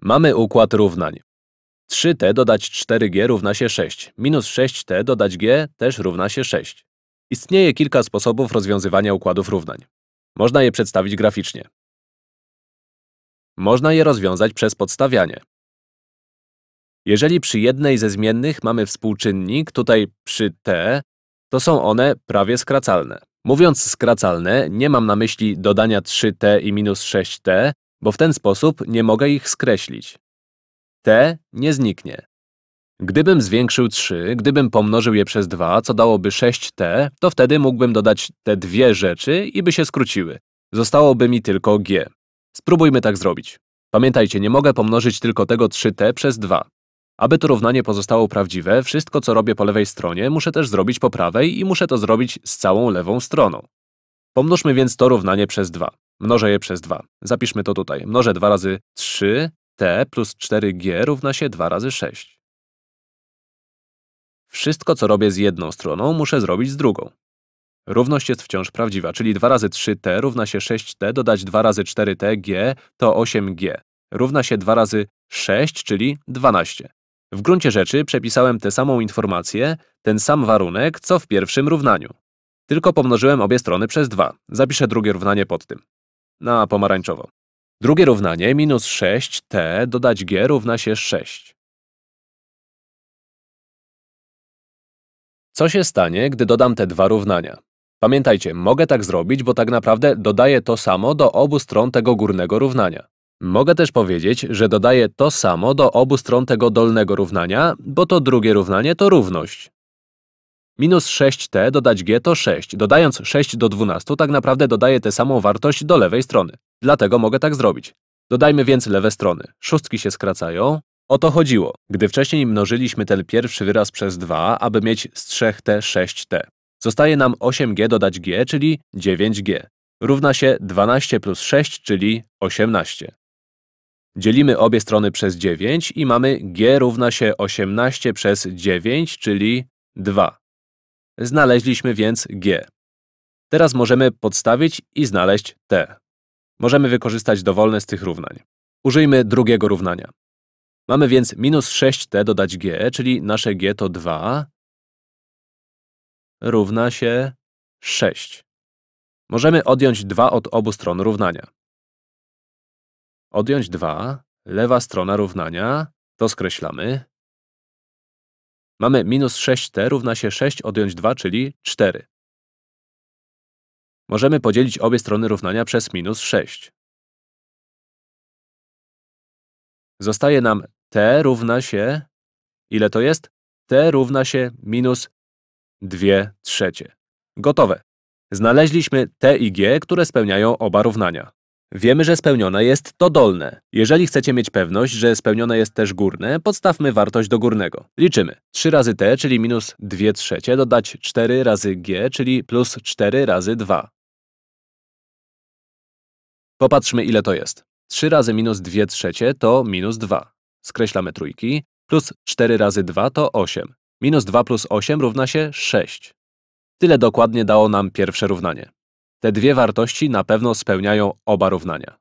Mamy układ równań. 3t dodać 4g równa się 6, minus 6t dodać g też równa się 6. Istnieje kilka sposobów rozwiązywania układów równań. Można je przedstawić graficznie. Można je rozwiązać przez podstawianie. Jeżeli przy jednej ze zmiennych mamy współczynnik, tutaj przy t, to są one prawie skracalne. Mówiąc skracalne, nie mam na myśli dodania 3t i minus 6t, bo w ten sposób nie mogę ich skreślić. T nie zniknie. Gdybym zwiększył 3, gdybym pomnożył je przez 2, co dałoby 6t, to wtedy mógłbym dodać te dwie rzeczy i by się skróciły. Zostałoby mi tylko g. Spróbujmy tak zrobić. Pamiętajcie, nie mogę pomnożyć tylko tego 3t przez 2. Aby to równanie pozostało prawdziwe, wszystko co robię po lewej stronie muszę też zrobić po prawej i muszę to zrobić z całą lewą stroną. Pomnożmy więc to równanie przez 2. Mnożę je przez 2. Zapiszmy to tutaj. Mnożę 2 razy 3t plus 4g równa się 2 razy 6. Wszystko, co robię z jedną stroną, muszę zrobić z drugą. Równość jest wciąż prawdziwa, czyli 2 razy 3t równa się 6t, dodać 2 razy 4tg to 8g. Równa się 2 razy 6, czyli 12. W gruncie rzeczy przepisałem tę samą informację, ten sam warunek, co w pierwszym równaniu. Tylko pomnożyłem obie strony przez 2. Zapiszę drugie równanie pod tym na pomarańczowo. Drugie równanie, minus 6t dodać g równa się 6. Co się stanie, gdy dodam te dwa równania? Pamiętajcie, mogę tak zrobić, bo tak naprawdę dodaję to samo do obu stron tego górnego równania. Mogę też powiedzieć, że dodaję to samo do obu stron tego dolnego równania, bo to drugie równanie to równość. Minus 6t dodać g to 6. Dodając 6 do 12 tak naprawdę dodaję tę samą wartość do lewej strony. Dlatego mogę tak zrobić. Dodajmy więc lewe strony. Szóstki się skracają. O to chodziło, gdy wcześniej mnożyliśmy ten pierwszy wyraz przez 2, aby mieć z 3t 6t. Zostaje nam 8g dodać g, czyli 9g. Równa się 12 plus 6, czyli 18. Dzielimy obie strony przez 9 i mamy g równa się 18 przez 9, czyli 2. Znaleźliśmy więc G. Teraz możemy podstawić i znaleźć T. Możemy wykorzystać dowolne z tych równań. Użyjmy drugiego równania. Mamy więc minus 6t dodać g, czyli nasze g to 2 równa się 6. Możemy odjąć 2 od obu stron równania. Odjąć 2, lewa strona równania, to skreślamy, Mamy minus 6t równa się 6 odjąć 2, czyli 4. Możemy podzielić obie strony równania przez minus 6. Zostaje nam t równa się... Ile to jest? t równa się minus 2 trzecie. Gotowe. Znaleźliśmy t i g, które spełniają oba równania. Wiemy, że spełnione jest to dolne. Jeżeli chcecie mieć pewność, że spełnione jest też górne, podstawmy wartość do górnego. Liczymy. 3 razy t, czyli minus 2 trzecie, dodać 4 razy g, czyli plus 4 razy 2. Popatrzmy, ile to jest. 3 razy minus 2 trzecie to minus 2. Skreślamy trójki. Plus 4 razy 2 to 8. Minus 2 plus 8 równa się 6. Tyle dokładnie dało nam pierwsze równanie. Te dwie wartości na pewno spełniają oba równania.